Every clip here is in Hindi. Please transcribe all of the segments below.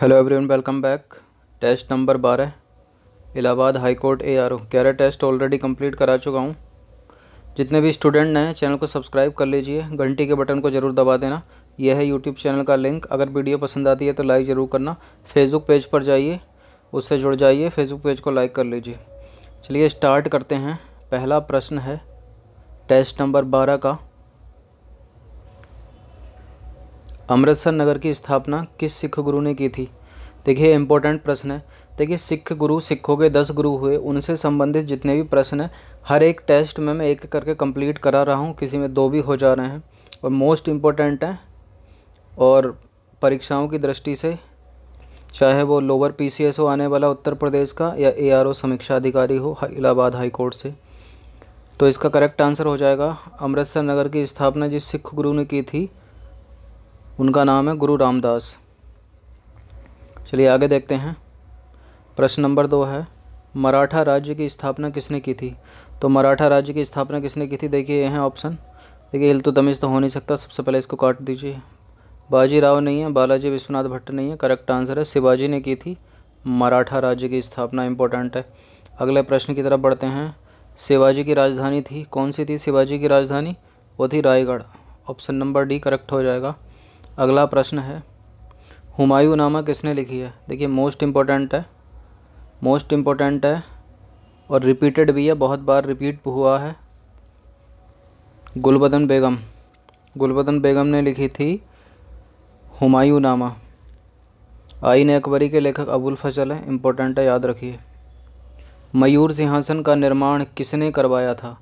hello everyone welcome back test number बारह Allahabad high court A R O ग्यारह टेस्ट ऑलरेडी कंप्लीट करा चुका हूँ जितने भी स्टूडेंट हैं चैनल को सब्सक्राइब कर लीजिए घंटी के बटन को ज़रूर दबा देना यह है यूट्यूब चैनल का लिंक अगर वीडियो पसंद आती है तो लाइक ज़रूर करना फेसबुक पेज पर जाइए उससे जुड़ जाइए फेसबुक पेज को लाइक कर लीजिए चलिए स्टार्ट करते हैं पहला प्रश्न है टेस्ट नंबर बारह का अमृतसर नगर की स्थापना किस सिख गुरु ने की थी देखिए इंपॉर्टेंट प्रश्न है देखिए सिख गुरु सिखों के दस गुरु हुए उनसे संबंधित जितने भी प्रश्न हैं हर एक टेस्ट में मैं एक करके कंप्लीट करा रहा हूँ किसी में दो भी हो जा रहे हैं और मोस्ट इम्पोर्टेंट हैं और परीक्षाओं की दृष्टि से चाहे वो लोअर पी हो आने वाला उत्तर प्रदेश का या ए समीक्षा अधिकारी हो इलाहाबाद हाईकोर्ट से तो इसका करेक्ट आंसर हो जाएगा अमृतसर नगर की स्थापना जिस सिख गुरु ने की थी उनका नाम है गुरु रामदास चलिए आगे देखते हैं प्रश्न नंबर दो है मराठा राज्य की स्थापना किसने की थी तो मराठा राज्य की स्थापना किसने की थी देखिए ये हैं ऑप्शन देखिए हिल तो तमीज़ तो हो नहीं सकता सबसे पहले इसको काट दीजिए बाजी राव नहीं है बालाजी विश्वनाथ भट्ट नहीं है करेक्ट आंसर है शिवाजी ने की थी मराठा राज्य की स्थापना इम्पोर्टेंट है अगले प्रश्न की तरफ बढ़ते हैं शिवाजी की राजधानी थी कौन सी थी शिवाजी की राजधानी वो थी Raigad option number D correct हो जाएगा अगला प्रश्न है हुमायूं नामा किसने लिखी है देखिए मोस्ट इम्पोर्टेंट है मोस्ट इम्पोर्टेंट है और रिपीटेड भी है बहुत बार रिपीट हुआ है गुलबदन बेगम गुलबदन बेगम ने लिखी थी हुमायूं नामा आइन अकबरी के लेखक अबुल फजल हैं इम्पोर्टेंट है याद रखिए मयूर सिंहासन का निर्माण किसने करवाया था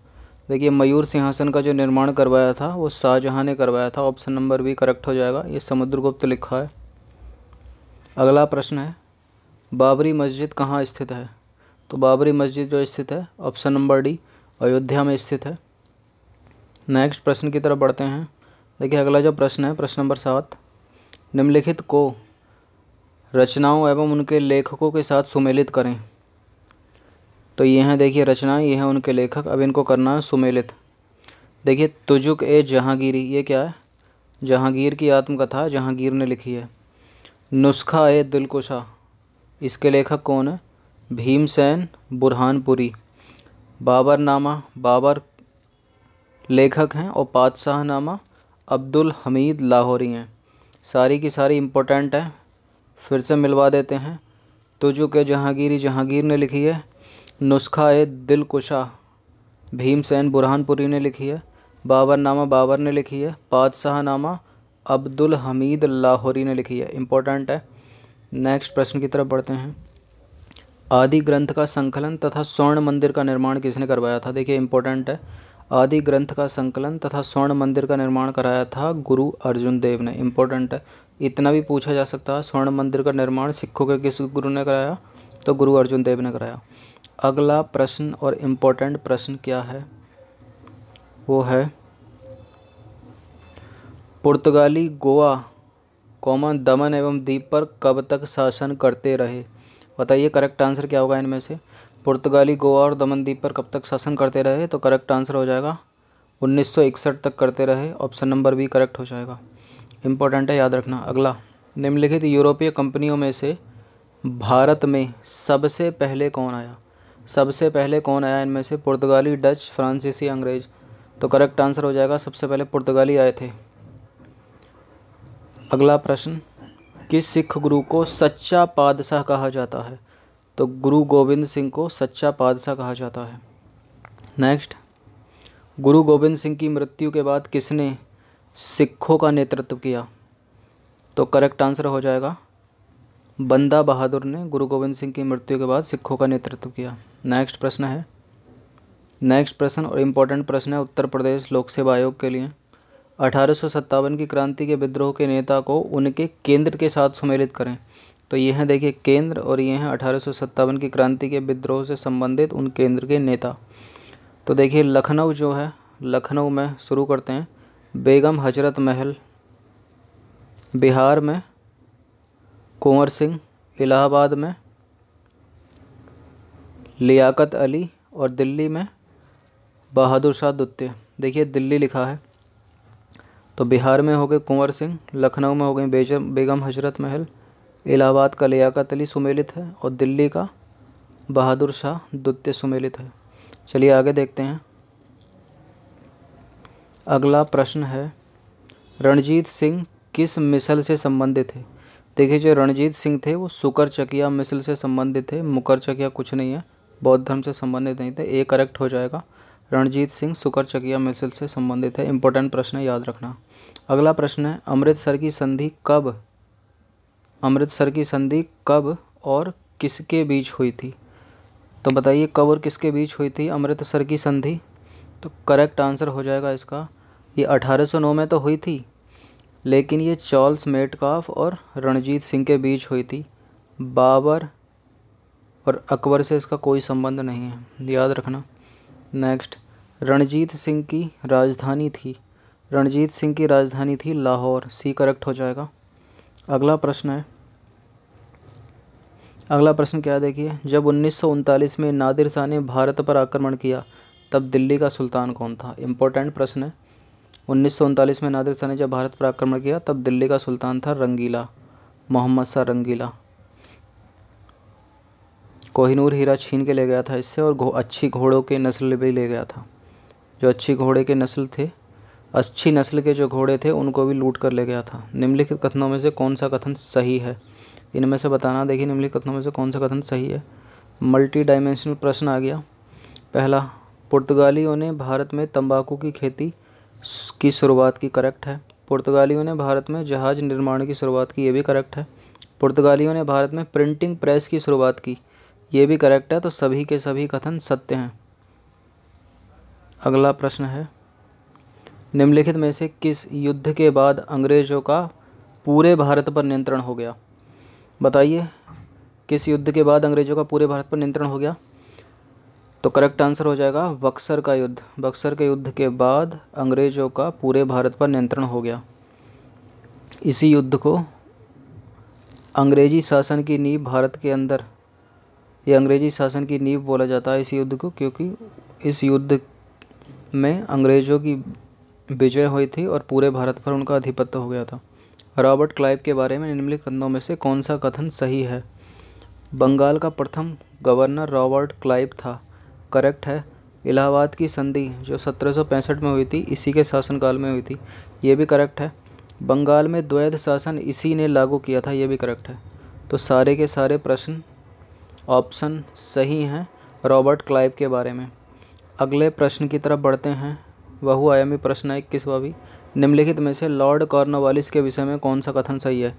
देखिए मयूर सिंहासन का जो निर्माण करवाया था वो शाहजहाँ ने करवाया था ऑप्शन नंबर भी करेक्ट हो जाएगा ये समुद्रगुप्त लिखा है अगला प्रश्न है बाबरी मस्जिद कहाँ स्थित है तो बाबरी मस्जिद जो स्थित है ऑप्शन नंबर डी अयोध्या में स्थित है नेक्स्ट प्रश्न की तरफ बढ़ते हैं देखिए अगला जो प्रश्न है प्रश्न नंबर सात निम्नलिखित को रचनाओं एवं उनके लेखकों के साथ सुमेलित करें तो ये हैं देखिए रचना ये हैं उनके लेखक अब इनको करना है सुमेलित देखिए तुजुक ए जहांगीरी ये क्या है जहांगीर की आत्मकथा जहांगीर ने लिखी है नुस्खा ए दिलकुशा इसके लेखक कौन है भीमसेन बुरहानपुरी बाबर नामा बाबर लेखक हैं और नामा अब्दुल हमीद लाहौरी हैं सारी की सारी इम्पोर्टेंट हैं फिर से मिलवा देते हैं तुजुक ए जहांगीरी जहांगीर ने लिखी है नुस्खा ए दिल कुशा भीमसेन बुरहानपुरी ने लिखी है बाबरनामा बाबर ने लिखी है नामा अब्दुल हमीद लाहौरी ने लिखी है इम्पोर्टेंट है नेक्स्ट प्रश्न की तरफ बढ़ते हैं आदि ग्रंथ का संकलन तथा स्वर्ण मंदिर का निर्माण किसने करवाया था देखिए इम्पोर्टेंट है आदि ग्रंथ का संकलन तथा स्वर्ण मंदिर का निर्माण कराया था गुरु अर्जुन देव ने इम्पोर्टेंट है इतना भी पूछा जा सकता है स्वर्ण मंदिर का निर्माण सिखों के किस गुरु ने कराया तो गुरु अर्जुन देव ने कराया अगला प्रश्न और इम्पोर्टेंट प्रश्न क्या है वो है पुर्तगाली गोवा कॉमन दमन एवं द्वीप पर कब तक शासन करते रहे बताइए करेक्ट आंसर क्या होगा इनमें से पुर्तगाली गोवा और दमन द्वीप पर कब तक शासन करते रहे तो करेक्ट आंसर हो जाएगा 1961 तक करते रहे ऑप्शन नंबर बी करेक्ट हो जाएगा इम्पोर्टेंट है याद रखना अगला निम्नलिखित यूरोपीय कंपनियों में से भारत में सबसे पहले कौन आया सबसे पहले कौन आया इनमें से पुर्तगाली डच फ्रांसीसी अंग्रेज तो करेक्ट आंसर हो जाएगा सबसे पहले पुर्तगाली आए थे अगला प्रश्न किस सिख गुरु को सच्चा पादशाह कहा जाता है तो गुरु गोविंद सिंह को सच्चा पादशाह कहा जाता है नेक्स्ट गुरु गोविंद सिंह की मृत्यु के बाद किसने सिखों का नेतृत्व किया तो करेक्ट आंसर हो जाएगा बंदा बहादुर ने गुरु गोविंद सिंह की मृत्यु के बाद सिखों का नेतृत्व किया नेक्स्ट प्रश्न है नेक्स्ट प्रश्न और इम्पोर्टेंट प्रश्न है उत्तर प्रदेश लोक सेवा आयोग के लिए अठारह की क्रांति के विद्रोह के नेता को उनके केंद्र के साथ सुमेलित करें तो ये हैं देखिए केंद्र और ये हैं अठारह की क्रांति के विद्रोह से संबंधित उन केंद्र के नेता तो देखिए लखनऊ जो है लखनऊ में शुरू करते हैं बेगम हजरत महल बिहार में कुंवर सिंह इलाहाबाद में लियाकत अली और दिल्ली में बहादुर शाह दुत्य देखिए दिल्ली लिखा है तो बिहार में हो गए कुंवर सिंह लखनऊ में हो गई बेजम बेगम हजरत महल इलाहाबाद का लियाकत अली सुमेलित है और दिल्ली का बहादुर शाह द्वितीय सुमेलित है चलिए आगे देखते हैं अगला प्रश्न है रणजीत सिंह किस मिसल से संबंधित है देखिए जो रणजीत सिंह थे वो सुकर चकिया मिसल से संबंधित थे मुकर चकिया कुछ नहीं है बौद्ध धर्म से संबंधित नहीं थे ए करेक्ट हो जाएगा रणजीत सिंह सुकर चकिया मिसल से संबंधित है इंपॉर्टेंट प्रश्न है याद रखना अगला प्रश्न है अमृतसर की संधि कब अमृतसर की संधि कब और किसके बीच हुई थी तो बताइए कब और किसके बीच हुई थी अमृतसर की संधि तो करेक्ट आंसर हो जाएगा इसका ये 1809 में तो हुई थी लेकिन ये चार्ल्स मेटकाफ और रणजीत सिंह के बीच हुई थी बाबर और अकबर से इसका कोई संबंध नहीं है याद रखना नेक्स्ट रणजीत सिंह की राजधानी थी रणजीत सिंह की राजधानी थी लाहौर सी करेक्ट हो जाएगा अगला प्रश्न है अगला प्रश्न क्या देखिए जब उन्नीस में नादिर शाह ने भारत पर आक्रमण किया तब दिल्ली का सुल्तान कौन था इम्पोर्टेंट प्रश्न है उन्नीस में नादिर शाह ने जब भारत पर आक्रमण किया तब दिल्ली का सुल्तान था रंगीला मोहम्मद शाह रंगीला कोहिनूर हीरा छीन के ले गया था इससे और घो अच्छी घोड़ों के नस्ल भी ले गया था जो अच्छी घोड़े के नस्ल थे अच्छी नस्ल के जो घोड़े थे उनको भी लूट कर ले गया था निम्नलिखित कथनों में से कौन सा कथन सही है इनमें से बताना देखिए निम्नलिखित कथनों में से कौन सा कथन सही है मल्टी डायमेंशनल प्रश्न आ गया पहला पुर्तगालियों ने भारत में तंबाकू की खेती की शुरुआत की करेक्ट है पुर्तगालियों ने भारत में जहाज निर्माण की शुरुआत की ये भी करेक्ट है पुर्तगालियों ने भारत में प्रिंटिंग प्रेस की शुरुआत की ये भी करेक्ट है तो सभी के सभी कथन सत्य हैं अगला प्रश्न है निम्नलिखित में से किस युद्ध के बाद अंग्रेज़ों का पूरे भारत पर नियंत्रण हो गया बताइए किस युद्ध के बाद अंग्रेज़ों का पूरे भारत पर नियंत्रण हो गया तो करेक्ट आंसर हो जाएगा बक्सर का युद्ध बक्सर के युद्ध के बाद अंग्रेज़ों का पूरे भारत पर नियंत्रण हो गया इसी युद्ध को अंग्रेजी शासन की नींव भारत के अंदर ये अंग्रेजी शासन की नींव बोला जाता है इस युद्ध को क्योंकि इस युद्ध में अंग्रेज़ों की विजय हुई थी और पूरे भारत पर उनका आधिपत्य हो गया था रॉबर्ट क्लाइव के बारे में निम्नलिखित कथनों में से कौन सा कथन सही है बंगाल का प्रथम गवर्नर रॉबर्ट क्लाइव था करेक्ट है इलाहाबाद की संधि जो 1765 में हुई थी इसी के शासनकाल में हुई थी ये भी करेक्ट है बंगाल में द्वैध शासन इसी ने लागू किया था ये भी करेक्ट है तो सारे के सारे प्रश्न ऑप्शन सही हैं रॉबर्ट क्लाइव के बारे में अगले प्रश्न की तरफ बढ़ते हैं बहुआयामी प्रश्न है इक्कीसवा भी निम्नलिखित में से लॉर्ड कॉर्नवालिस के विषय में कौन सा कथन सही है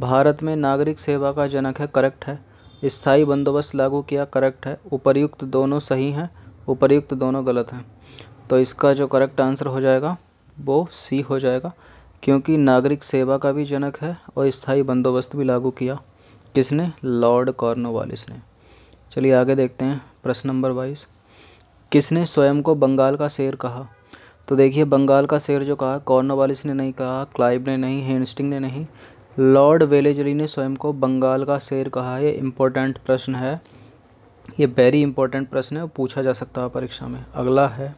भारत में नागरिक सेवा का जनक है करेक्ट है स्थाई बंदोबस्त लागू किया करेक्ट है उपर्युक्त दोनों सही हैं उपर्युक्त दोनों गलत हैं तो इसका जो करेक्ट आंसर हो जाएगा वो सी हो जाएगा क्योंकि नागरिक सेवा का भी जनक है और स्थाई बंदोबस्त भी लागू किया किसने लॉर्ड कॉर्नोवालिस ने चलिए आगे देखते हैं प्रश्न नंबर बाईस किसने स्वयं को बंगाल का शेर कहा तो देखिए बंगाल का शेर जो कहा कॉर्नोवालिस ने नहीं कहा क्लाइब ने नहीं हेनस्टिंग ने नहीं लॉर्ड वेलेजली ने स्वयं को बंगाल का शेर कहा है ये इम्पोर्टेंट प्रश्न है ये वेरी इंपॉर्टेंट प्रश्न है पूछा जा सकता है परीक्षा में अगला है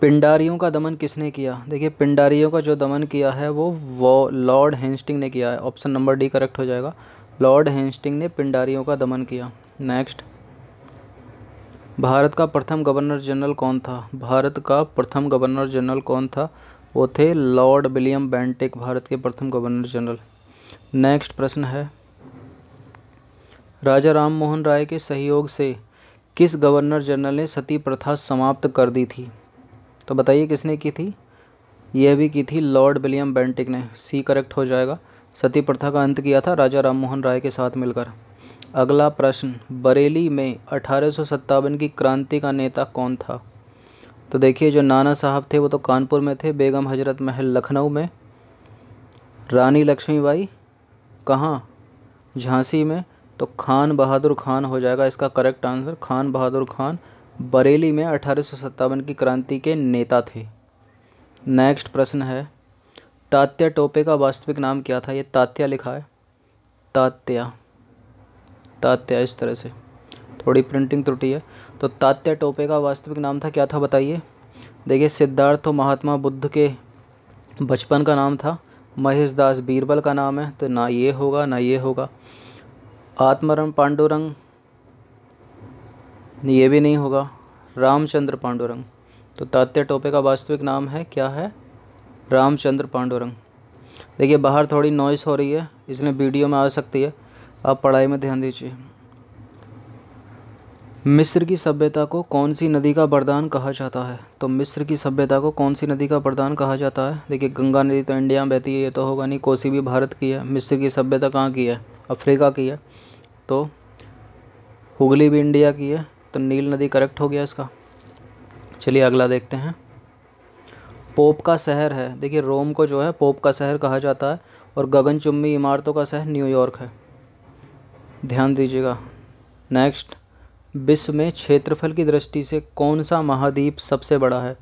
पिंडारियों का दमन किसने किया देखिए पिंडारियों का जो दमन किया है वो वो लॉर्ड हेंस्टिंग ने किया है ऑप्शन नंबर डी करेक्ट हो जाएगा लॉर्ड हेंस्टिंग ने पिंडारियों का दमन किया नेक्स्ट भारत का प्रथम गवर्नर जनरल कौन था भारत का प्रथम गवर्नर जनरल कौन था वो थे लॉर्ड विलियम बेंटिक भारत के प्रथम गवर्नर जनरल नेक्स्ट प्रश्न है राजा राम मोहन राय के सहयोग से किस गवर्नर जनरल ने सती प्रथा समाप्त कर दी थी तो बताइए किसने की थी यह भी की थी लॉर्ड विलियम बेंटिक ने सी करेक्ट हो जाएगा सती प्रथा का अंत किया था राजा राम मोहन राय के साथ मिलकर अगला प्रश्न बरेली में अठारह की क्रांति का नेता कौन था तो देखिए जो नाना साहब थे वो तो कानपुर में थे बेगम हजरत महल लखनऊ में रानी लक्ष्मीबाई कहाँ झांसी में तो खान बहादुर खान हो जाएगा इसका करेक्ट आंसर खान बहादुर खान बरेली में अठारह की क्रांति के नेता थे नेक्स्ट प्रश्न है तात्या टोपे का वास्तविक नाम क्या था ये तात्या लिखा है तात्या तात्या इस तरह से थोड़ी प्रिंटिंग त्रुटि है तो तात्या टोपे का वास्तविक नाम था क्या था बताइए देखिए सिद्धार्थ तो महात्मा बुद्ध के बचपन का नाम था महेश दास बीरबल का नाम है तो ना ये होगा ना ये होगा आत्मरंग पांडुरंग ये भी नहीं होगा रामचंद्र पांडुरंग तो तात्या टोपे का वास्तविक नाम है क्या है रामचंद्र पांडुरंग देखिए बाहर थोड़ी नॉइस हो रही है इसलिए वीडियो में आ सकती है आप पढ़ाई में ध्यान दीजिए मिस्र की सभ्यता को कौन सी नदी का वरदान कहा जाता है तो मिस्र की सभ्यता को कौन सी नदी का वरदान कहा जाता है देखिए गंगा नदी तो इंडिया में बहती है ये तो होगा नहीं कोसी भी भारत की है मिस्र की सभ्यता कहाँ की है अफ्रीका की है तो हुगली भी इंडिया की है तो नील नदी करेक्ट हो गया इसका चलिए अगला देखते हैं पोप का शहर है देखिए रोम को जो है पोप का शहर कहा जाता है और गगनचुम्बी इमारतों का शहर न्यूयॉर्क है ध्यान दीजिएगा नेक्स्ट विश्व में क्षेत्रफल की दृष्टि से कौन सा महाद्वीप सबसे बड़ा है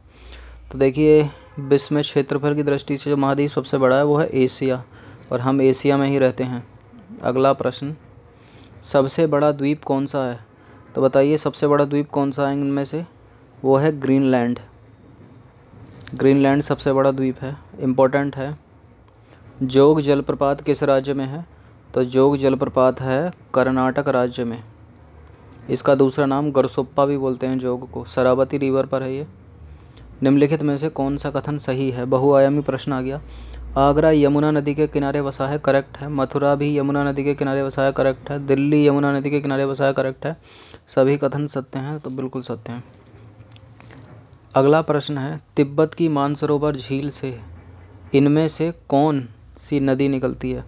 तो देखिए विश्व में क्षेत्रफल की दृष्टि से जो महाद्वीप सबसे बड़ा है वो है एशिया और हम एशिया में ही रहते हैं अगला प्रश्न सबसे बड़ा द्वीप कौन सा है तो बताइए सबसे बड़ा द्वीप कौन सा है इनमें से वो है ग्रीनलैंड ग्रीनलैंड सबसे बड़ा द्वीप है इम्पोर्टेंट है जोग जलप्रपात किस राज्य में है तो जोग जलप्रपात है कर्नाटक राज्य में इसका दूसरा नाम गरसोप्पा भी बोलते हैं जोग को शरावती रिवर पर है ये निम्नलिखित में से कौन सा कथन सही है बहुआयामी प्रश्न आ गया आगरा यमुना नदी के किनारे बसा है करेक्ट है मथुरा भी यमुना नदी के किनारे बसा है करेक्ट है दिल्ली यमुना नदी के किनारे बसा है करेक्ट है सभी कथन सत्य हैं तो बिल्कुल सत्य हैं अगला प्रश्न है तिब्बत की मानसरोवर झील से इनमें से कौन सी नदी निकलती है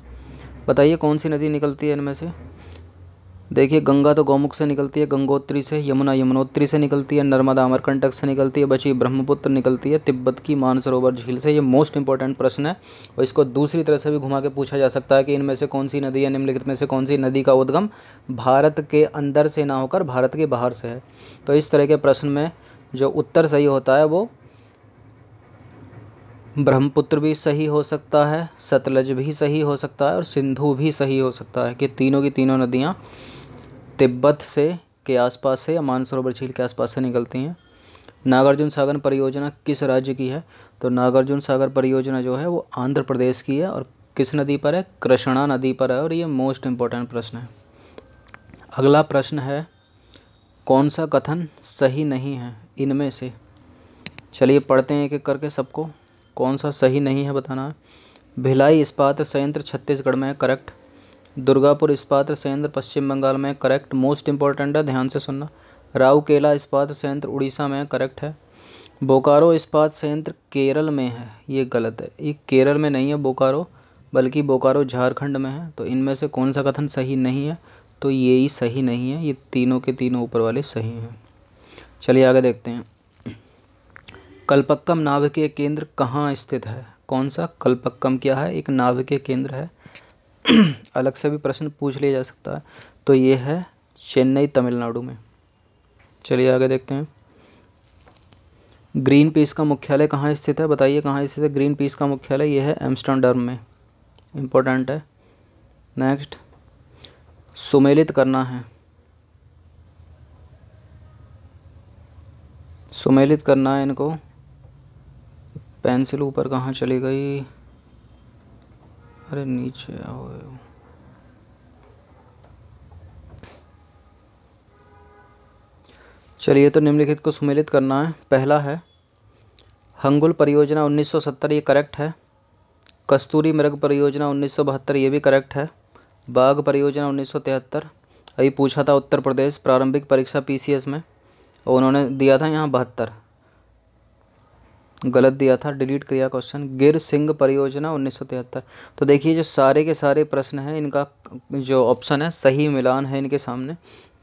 बताइए कौन सी नदी निकलती है इनमें से देखिए गंगा तो गौमुख से निकलती है गंगोत्री से यमुना यमुनोत्री से निकलती है नर्मदा अमरकंटक से निकलती है बची ब्रह्मपुत्र निकलती है तिब्बत की मानसरोवर झील से ये मोस्ट इंपॉर्टेंट प्रश्न है और इसको दूसरी तरह से भी घुमा के पूछा जा सकता है कि इनमें से कौन सी नदी है निम्नलिखित में से कौन सी नदी का उद्गम भारत के अंदर से ना होकर भारत के बाहर से है तो इस तरह के प्रश्न में जो उत्तर सही होता है वो ब्रह्मपुत्र भी सही हो सकता है सतलज भी सही हो सकता है और सिंधु भी सही हो सकता है कि तीनों की तीनों नदियाँ तिब्बत से के आसपास से या मानसरोवर झील के आसपास से निकलती हैं नागार्जुन सागर परियोजना किस राज्य की है तो नागार्जुन सागर परियोजना जो है वो आंध्र प्रदेश की है और किस नदी पर है कृष्णा नदी पर है और ये मोस्ट इम्पॉर्टेंट प्रश्न है अगला प्रश्न है कौन सा कथन सही नहीं है इनमें से चलिए पढ़ते हैं एक एक करके सबको कौन सा सही नहीं है बताना है भिलाई इस्पात संयंत्र छत्तीसगढ़ में है करेक्ट दुर्गापुर इस्पात संयंत्र पश्चिम बंगाल में करेक्ट मोस्ट इंपॉर्टेंट है ध्यान से सुनना राउकेला इस्पात संयंत्र उड़ीसा में करेक्ट है बोकारो इस्पात संयंत्र केरल में है ये गलत है ये केरल में नहीं है बोकारो बल्कि बोकारो झारखंड में है तो इनमें से कौन सा कथन सही नहीं है तो ये ही सही नहीं है ये तीनों के तीनों ऊपर वाले सही हैं चलिए आगे देखते हैं कल्पक्कम नाभिकीय केंद्र कहाँ स्थित है कौन सा कल्पक्कम क्या है एक नाभिकीय केंद्र है अलग से भी प्रश्न पूछ लिया जा सकता है तो ये है चेन्नई तमिलनाडु में चलिए आगे देखते हैं ग्रीन पीस का मुख्यालय कहाँ स्थित है बताइए कहाँ स्थित है ग्रीन पीस का मुख्यालय यह है एम्स्टर्डम में इम्पोर्टेंट है नेक्स्ट सुमेलित करना है सुमेलित करना है इनको पेंसिल ऊपर कहाँ चली गई अरे नीचे आओ चलिए तो निम्नलिखित को सुमेलित करना है पहला है हंगुल परियोजना 1970 ये करेक्ट है कस्तूरी मृग परियोजना 1972 ये भी करेक्ट है बाघ परियोजना 1973 अभी पूछा था उत्तर प्रदेश प्रारंभिक परीक्षा पीसीएस में और उन्होंने दिया था यहाँ बहत्तर गलत दिया था डिलीट किया क्वेश्चन गिर सिंह परियोजना उन्नीस तो देखिए जो सारे के सारे प्रश्न हैं इनका जो ऑप्शन है सही मिलान है इनके सामने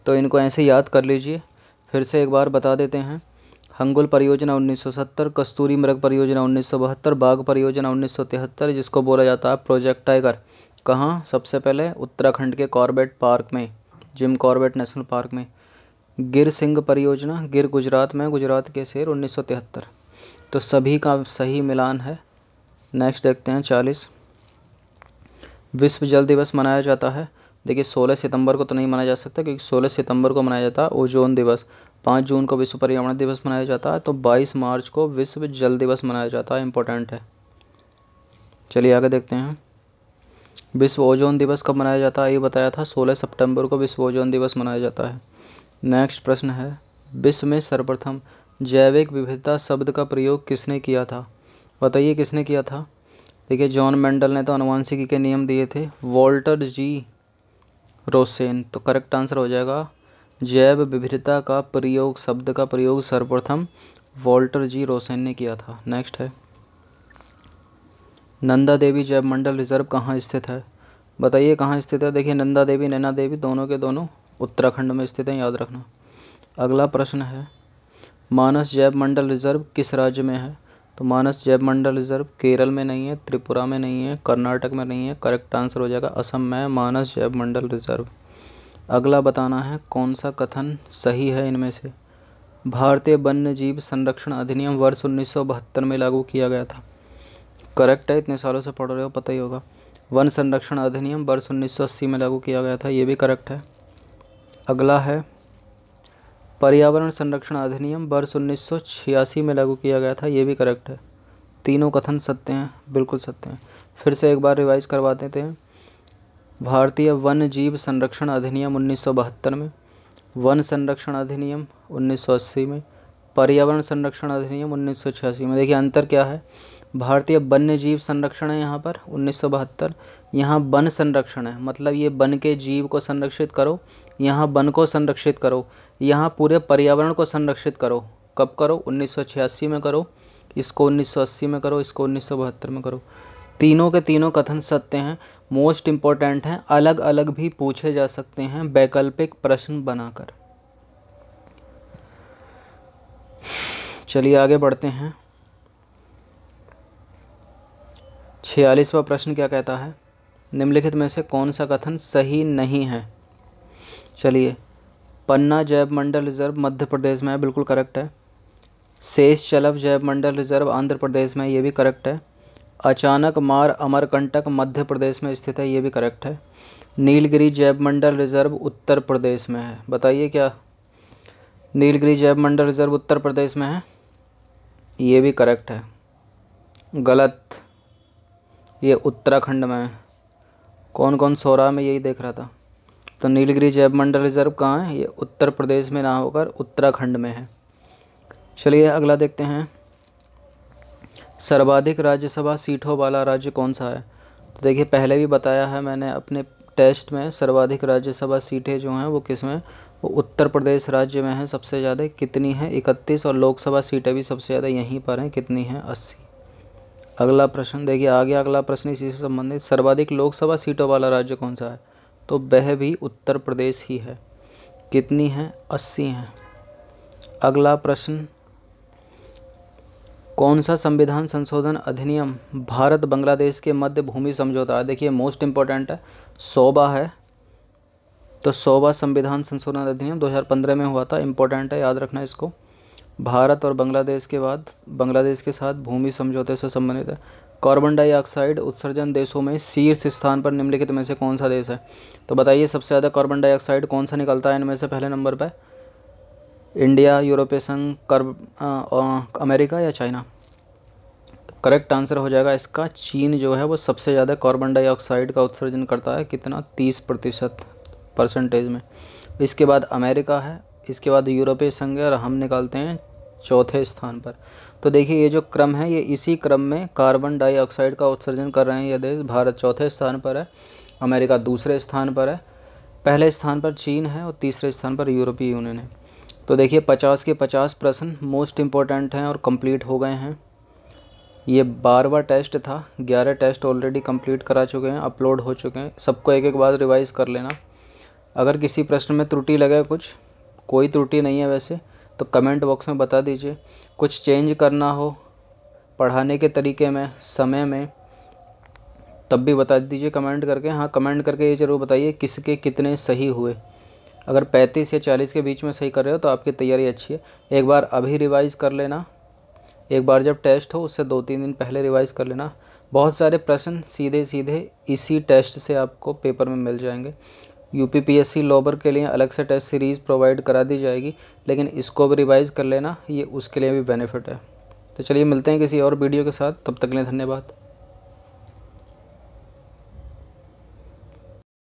तो इनको ऐसे याद कर लीजिए फिर से एक बार बता देते हैं हंगुल परियोजना 1970 कस्तूरी मृग परियोजना 1972 बाघ परियोजना 1973 जिसको बोला जाता है प्रोजेक्ट टाइगर कहाँ सबसे पहले उत्तराखंड के कॉर्बेट पार्क में जिम कॉर्बेट नेशनल पार्क में गिर सिंह परियोजना गिर गुजरात में गुजरात के शेर उन्नीस तो सभी का सही मिलान है नेक्स्ट देखते हैं चालीस विश्व जल दिवस मनाया जाता है देखिए सोलह सितंबर को तो नहीं मनाया जा सकता क्योंकि सोलह सितंबर को मनाया जाता है ओजोन दिवस पाँच जून को विश्व पर्यावरण दिवस मनाया जाता है तो बाईस मार्च को विश्व जल दिवस मनाया जाता है इम्पोर्टेंट है चलिए आगे देखते हैं विश्व ओजोन दिवस कब मनाया जाता है ये बताया था सोलह सितंबर को विश्व ओजोन दिवस मनाया जाता है नेक्स्ट प्रश्न है विश्व में सर्वप्रथम जैविक विविधता शब्द का प्रयोग किसने किया था बताइए किसने किया था देखिए जॉन मेंडल ने तो अनुवांशिकी के नियम दिए थे वॉल्टर जी रोसेन तो करेक्ट आंसर हो जाएगा जैव विविधता का प्रयोग शब्द का प्रयोग सर्वप्रथम वॉल्टर जी रोसेन ने किया था नेक्स्ट है नंदा देवी जैव मंडल रिजर्व कहाँ स्थित है बताइए कहाँ स्थित है देखिए नंदा देवी नैना देवी दोनों के दोनों उत्तराखंड में स्थित हैं याद रखना अगला प्रश्न है मानस जैव मंडल रिज़र्व किस राज्य में है तो मानस जैव मंडल रिज़र्व केरल में नहीं है त्रिपुरा में नहीं है कर्नाटक में नहीं है करेक्ट आंसर हो जाएगा असम में मानस जैव मंडल रिज़र्व अगला बताना है कौन सा कथन सही है इनमें से भारतीय वन्य जीव संरक्षण अधिनियम वर्ष उन्नीस में लागू किया गया था करेक्ट है इतने सालों से पढ़ रहे हो पता ही होगा वन संरक्षण अधिनियम वर्ष उन्नीस में लागू किया गया था ये भी करेक्ट है अगला है पर्यावरण संरक्षण अधिनियम वर्ष उन्नीस में लागू किया गया था ये भी करेक्ट है तीनों कथन सत्य हैं बिल्कुल सत्य हैं फिर से एक बार रिवाइज करवा देते हैं भारतीय वन्य जीव संरक्षण अधिनियम उन्नीस में वन संरक्षण अधिनियम 1980 में पर्यावरण संरक्षण अधिनियम 1986 में देखिए अंतर क्या है भारतीय वन्य जीव संरक्षण है यहाँ पर उन्नीस सौ बहत्तर यहाँ वन संरक्षण है मतलब ये वन के जीव को संरक्षित करो यहाँ वन को संरक्षित करो यहाँ पूरे पर्यावरण को संरक्षित करो कब करो छियासी में करो इसको 1980 में करो इसको बहत्तर में करो तीनों के तीनों कथन सत्य हैं मोस्ट इम्पॉर्टेंट हैं अलग अलग भी पूछे जा सकते हैं वैकल्पिक प्रश्न बनाकर चलिए आगे बढ़ते हैं छियालीसवा प्रश्न क्या कहता है निम्नलिखित में से कौन सा कथन सही नहीं है चलिए पन्ना जैव मंडल रिजर्व मध्य प्रदेश में है बिल्कुल करेक्ट है शेष चलव जैव मंडल रिजर्व आंध्र प्रदेश में ये भी करेक्ट है अचानक मार अमरकंटक मध्य प्रदेश में स्थित है ये भी करेक्ट है नीलगिरी जैव मंडल रिजर्व उत्तर प्रदेश में है बताइए क्या नीलगिरी जैव मंडल रिजर्व उत्तर प्रदेश में है ये भी करेक्ट है गलत ये उत्तराखंड में है कौन कौन सो रहा मैं यही देख रहा था तो नीलगिरी जैव मंडल रिजर्व कहाँ है ये उत्तर प्रदेश में ना होकर उत्तराखंड में है चलिए अगला देखते हैं सर्वाधिक राज्यसभा सीटों वाला राज्य कौन सा है तो देखिए पहले भी बताया है मैंने अपने टेस्ट में सर्वाधिक राज्यसभा सीटें जो हैं वो किस में वो उत्तर प्रदेश राज्य में हैं सबसे ज़्यादा कितनी हैं इकतीस और लोकसभा सीटें भी सबसे ज़्यादा यहीं पर हैं कितनी हैं अस्सी अगला प्रश्न देखिए आगे अगला प्रश्न इसी से संबंधित सर्वाधिक लोकसभा सीटों वाला राज्य कौन सा है तो वह भी उत्तर प्रदेश ही है कितनी है अस्सी हैं अगला प्रश्न कौन सा संविधान संशोधन अधिनियम भारत बांग्लादेश के मध्य भूमि समझौता है देखिए मोस्ट इम्पॉर्टेंट है सोबा है तो सोबा संविधान संशोधन अधिनियम 2015 में हुआ था इम्पोर्टेंट है याद रखना इसको भारत और बांग्लादेश के बाद बांग्लादेश के साथ भूमि समझौते से संबंधित है कार्बन डाइऑक्साइड उत्सर्जन देशों में शीर्ष स्थान पर निम्नलिखित में से कौन सा देश है तो बताइए सबसे ज़्यादा कार्बन डाइऑक्साइड कौन सा निकलता है इनमें से पहले नंबर पर इंडिया यूरोपीय संघ कर्ब अमेरिका या चाइना करेक्ट आंसर हो जाएगा इसका चीन जो है वो सबसे ज़्यादा कार्बन डाइऑक्साइड का उत्सर्जन करता है कितना तीस प्रतिशत परसेंटेज में इसके बाद अमेरिका है इसके बाद यूरोपीय संघ है और हम निकालते हैं चौथे स्थान पर तो देखिए ये जो क्रम है ये इसी क्रम में कार्बन डाइऑक्साइड का उत्सर्जन कर रहे हैं ये देश भारत चौथे स्थान पर है अमेरिका दूसरे स्थान पर है पहले स्थान पर चीन है और तीसरे स्थान पर यूरोपीय यूनियन है तो देखिए पचास के पचास प्रश्न मोस्ट इम्पॉर्टेंट हैं और कंप्लीट हो गए हैं ये बारवा टेस्ट था ग्यारह टेस्ट ऑलरेडी कंप्लीट करा चुके हैं अपलोड हो चुके हैं सबको एक एक बार रिवाइज़ कर लेना अगर किसी प्रश्न में त्रुटि लगे कुछ कोई त्रुटि नहीं है वैसे तो कमेंट बॉक्स में बता दीजिए कुछ चेंज करना हो पढ़ाने के तरीके में समय में तब भी बता दीजिए कमेंट करके हाँ कमेंट करके ये ज़रूर बताइए किसके कितने सही हुए अगर 35 या 40 के बीच में सही कर रहे हो तो आपकी तैयारी अच्छी है एक बार अभी रिवाइज़ कर लेना एक बार जब टेस्ट हो उससे दो तीन दिन पहले रिवाइज़ कर लेना बहुत सारे प्रश्न सीधे सीधे इसी टेस्ट से आपको पेपर में मिल जाएंगे यूपीपीएससी लॉबर के लिए अलग से टेस्ट सीरीज़ प्रोवाइड करा दी जाएगी लेकिन इसको भी रिवाइज़ कर लेना ये उसके लिए भी बेनिफिट है तो चलिए मिलते हैं किसी और वीडियो के साथ तब तक लें धन्यवाद